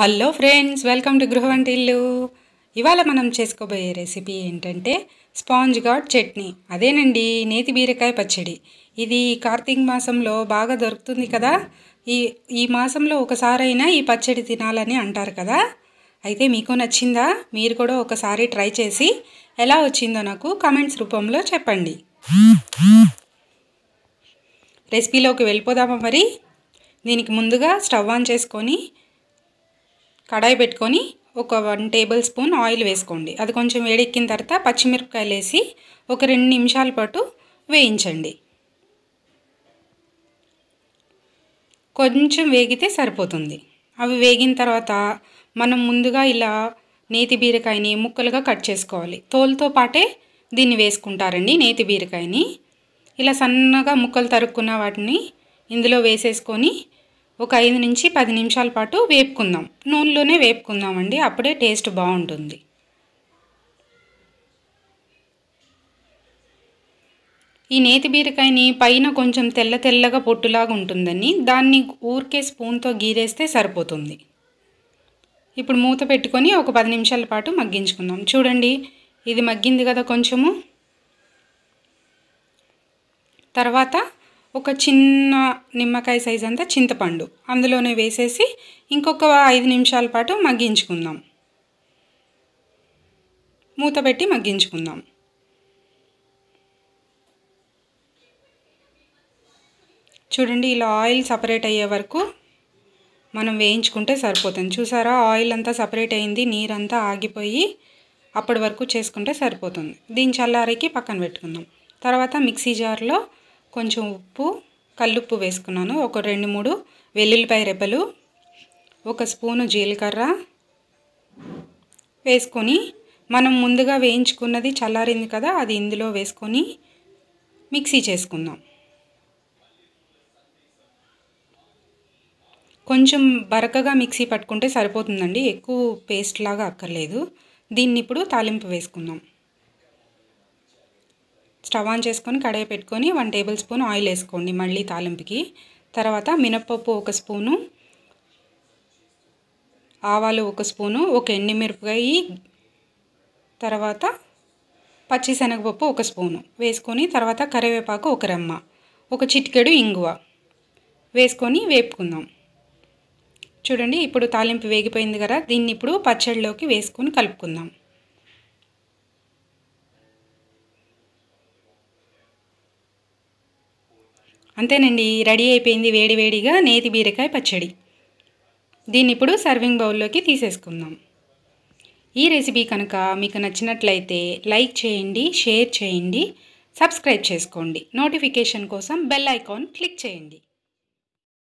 hello friends welcome to గృహ వంటిల్లు ఇవాళ మనం చేసుకోబోయే రెసిపీ ఏంటంటే స్పాంజ్ గాడ్ చట్నీ అదేనండి నేతి బీరకాయ పచ్చడి ఇది కార్తీక మాసంలో బాగా దొరుకుతుంది కదా ఈ ఈ మాసంలో ఒకసారైనా ఈ పచ్చడి తినాలని అంటారు కదా అయితే మీకు నచ్చిందా మీరు కూడా ఒకసారి ట్రై చేసి ఎలా వచ్చిందో నాకు కామెంట్స్ రూపంలో చెప్పండి రెసిపీలోకి వెళ్ళిపోదామా మరి దీనికి ముందుగా స్టవ్ ఆన్ చేసుకొని కడాయి పెట్టుకొని ఒక వన్ టేబుల్ స్పూన్ ఆయిల్ వేసుకోండి అది కొంచెం వేడెక్కిన తర్వాత పచ్చిమిరపకాయలు వేసి ఒక రెండు నిమిషాల పాటు వేయించండి కొంచెం వేగితే సరిపోతుంది అవి వేగిన తర్వాత మనం ముందుగా ఇలా నేతి బీరకాయని ముక్కలుగా కట్ చేసుకోవాలి తోలుతో పాటే దీన్ని వేసుకుంటారండి నేతి బీరకాయని ఇలా సన్నగా ముక్కలు తరుక్కున్న వాటిని ఇందులో వేసేసుకొని ఒక ఐదు నుంచి పది నిమిషాల పాటు వేపుకుందాం నూనెలోనే వేపుకుందామండి అప్పుడే టేస్ట్ బాగుంటుంది ఈ నేతి బీరకాయని పైన కొంచెం తెల్ల తెల్లగా పొట్టులాగా ఉంటుందని దాన్ని ఊరికే స్పూన్తో గీరేస్తే సరిపోతుంది ఇప్పుడు మూత పెట్టుకొని ఒక పది నిమిషాల పాటు మగ్గించుకుందాం చూడండి ఇది మగ్గింది కదా కొంచెము తర్వాత ఒక చిన్న నిమ్మకాయ సైజ్ అంతా చింతపండు అందులోనే వేసేసి ఇంకొక ఐదు నిమిషాల పాటు మగ్గించుకుందాం మూత పెట్టి మగ్గించుకుందాం చూడండి ఇలా ఆయిల్ సపరేట్ అయ్యే వరకు మనం వేయించుకుంటే సరిపోతుంది చూసారా ఆయిల్ అంతా సపరేట్ అయింది నీరంతా ఆగిపోయి అప్పటి వరకు చేసుకుంటే సరిపోతుంది దీని చల్లారికి పక్కన పెట్టుకుందాం తర్వాత మిక్సీ జార్లో కొంచెం ఉప్పు కల్లుప్పు వేసుకున్నాను ఒక రెండు మూడు వెల్లుల్లిపాయ రెబ్బలు ఒక స్పూను జీలకర్ర వేసుకొని మనం ముందుగా వేయించుకున్నది చల్లారింది కదా అది ఇందులో వేసుకొని మిక్సీ చేసుకుందాం కొంచెం బరకగా మిక్సీ పట్టుకుంటే సరిపోతుందండి ఎక్కువ పేస్ట్ లాగా అక్కర్లేదు దీన్ని ఇప్పుడు తాలింపు వేసుకుందాం స్టవ్ ఆన్ చేసుకొని కడాయి పెట్టుకొని వన్ టేబుల్ స్పూన్ ఆయిల్ వేసుకోండి మళ్ళీ తాలింపుకి తర్వాత మినప్పప్పు ఒక స్పూను ఆవాలు ఒక స్పూను ఒక ఎండిమిరపకాయ తర్వాత పచ్చిశనగపప్పు ఒక స్పూను వేసుకొని తర్వాత కరివేపాకు ఒక రెమ్మ ఒక చిటికెడు ఇంగువ వేసుకొని వేపుకుందాం చూడండి ఇప్పుడు తాలింపు వేగిపోయింది కదా దీన్ని ఇప్పుడు పచ్చడిలోకి వేసుకొని కలుపుకుందాం అంతేనండి రెడీ అయిపోయింది వేడివేడిగా నేతి బీరకాయ పచ్చడి దీన్ని ఇప్పుడు సర్వింగ్ బౌల్లోకి తీసేసుకుందాం ఈ రెసిపీ కనుక మీకు నచ్చినట్లయితే లైక్ చేయండి షేర్ చేయండి సబ్స్క్రైబ్ చేసుకోండి నోటిఫికేషన్ కోసం బెల్ ఐకాన్ క్లిక్ చేయండి